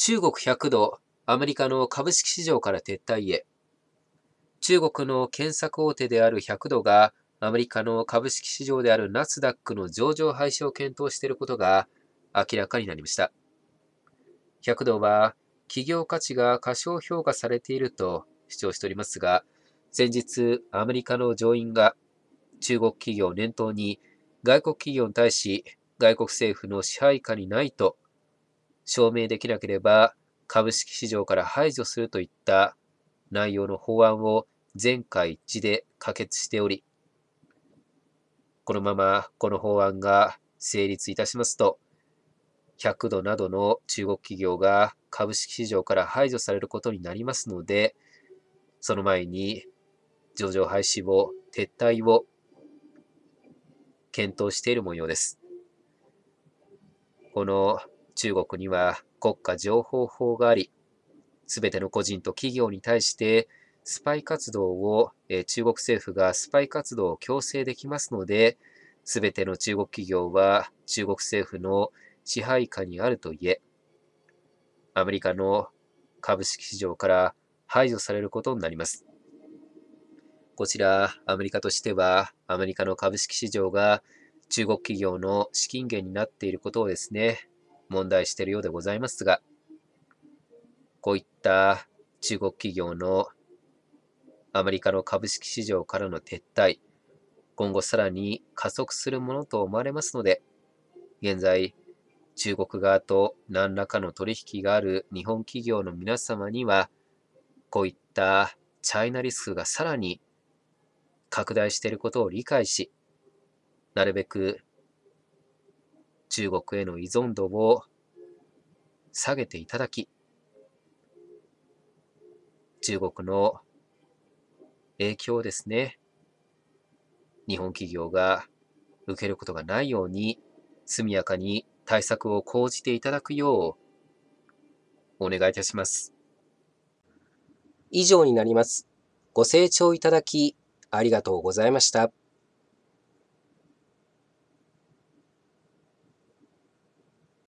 中国100度、アメリカの株式市場から撤退へ。中国の検索大手である100度が、アメリカの株式市場であるナスダックの上場廃止を検討していることが明らかになりました。100度は、企業価値が過小評価されていると主張しておりますが、先日、アメリカの上院が中国企業を念頭に、外国企業に対し、外国政府の支配下にないと証明できなければ株式市場から排除するといった内容の法案を全会一致で可決しており、このままこの法案が成立いたしますと、100度などの中国企業が株式市場から排除されることになりますので、その前に上場廃止を、撤退を検討している模様です。この中国には国家情報法があり、すべての個人と企業に対してスパイ活動を、え中国政府がスパイ活動を強制できますので、すべての中国企業は中国政府の支配下にあるといえ、アメリカの株式市場から排除されることになります。こちら、アメリカとしては、アメリカの株式市場が中国企業の資金源になっていることをですね、問題しているようでございますが、こういった中国企業のアメリカの株式市場からの撤退、今後さらに加速するものと思われますので、現在、中国側と何らかの取引がある日本企業の皆様には、こういったチャイナリスクがさらに拡大していることを理解し、なるべく中国への依存度を下げていただき、中国の影響ですね、日本企業が受けることがないように、速やかに対策を講じていただくよう、お願いいたします。以上になります。ご清聴いただき、ありがとうございました。